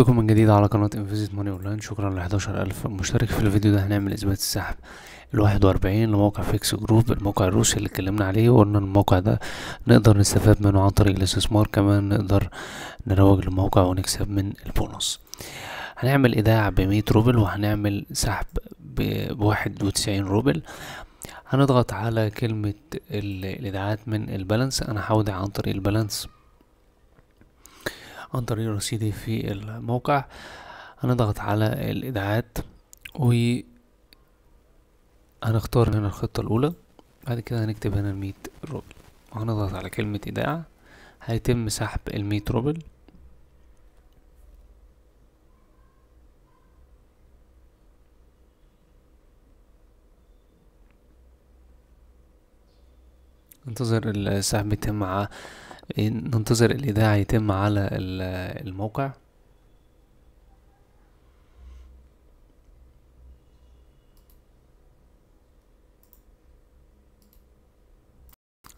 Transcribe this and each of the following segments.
مرحبا بكم من جديد على قناة انفيزيت موني اونلاين شكرا ل 11000 مشترك في الفيديو ده هنعمل اثبات السحب الواحد واربعين لموقع فيكس جروب الموقع الروسي اللي اتكلمنا عليه وقلنا الموقع ده نقدر نستفاد منه عن طريق الاستثمار كمان نقدر نروج للموقع ونكسب من البونص هنعمل ايداع بمية روبل وهنعمل سحب بواحد وتسعين روبل هنضغط على كلمة الايداعات من البالانس انا هودع عن طريق البالانس عن طريق رصيدي في الموقع هنضغط على الإدعاءات و هنختار هنا الخطة الأولى بعد كده هنكتب هنا 100 روبل وهنضغط على كلمة إيداع هيتم سحب 100 روبل انتظر السحب يتم مع إيه، ننتظر الإيداع يتم على الموقع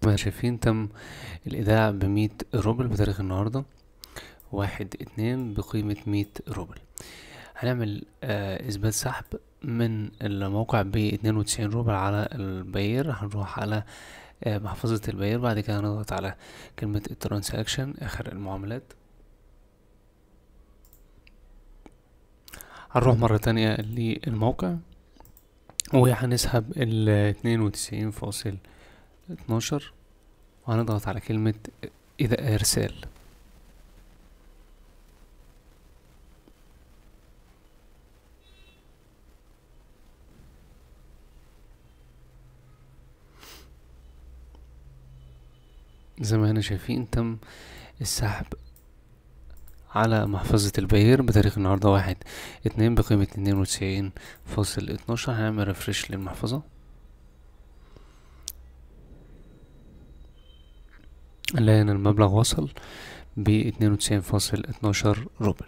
ما شايفين تم الإيداع بمية روبل بتاريخ النهاردة واحد اتنين بقيمة مية روبل هنعمل آه إثبات سحب من الموقع باتنين وتسعين روبل على الباير هنروح على آه، محفظة البيان بعد كده هنضغط على كلمة الترانساكشن آخر المعاملات هنروح مرة تانية للموقع وهنسحب الاتنين وتسعين فاصل اتناشر وهنضغط على كلمة إذا إرسال زي ما احنا شايفين تم السحب على محفظة البير بتاريخ النهاردة واحد اتنين بقيمة اتنين وتسعين فاصل اتناشر هنعمل ريفرش للمحفظة ان المبلغ وصل اتنين وتسعين فاصل اتناشر روبل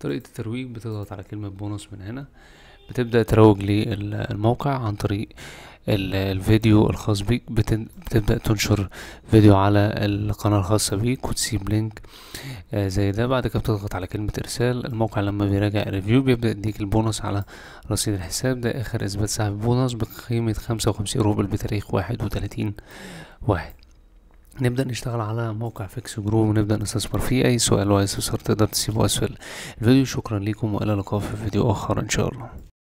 طريقة الترويج بتضغط على كلمة بونص من هنا بتبدأ تروج للموقع عن طريق الفيديو الخاص بيك بتبدأ تنشر فيديو على القناة الخاصة بيك وتسيب لينك آه، زي ده بعد كده بتضغط على كلمة إرسال الموقع لما بيراجع الريفيو بيبدأ يديك البونص على رصيد الحساب ده آخر إثبات سحب بونص بقيمة خمسة وخمسين روبل بتاريخ واحد وتلاتين واحد نبدأ نشتغل على موقع فيكس جرو ونبدا نستثمر فيه أي سؤال واي استفسار تقدر تسيبه أسفل الفيديو شكرا لكم وإلى اللقاء في فيديو آخر إن شاء الله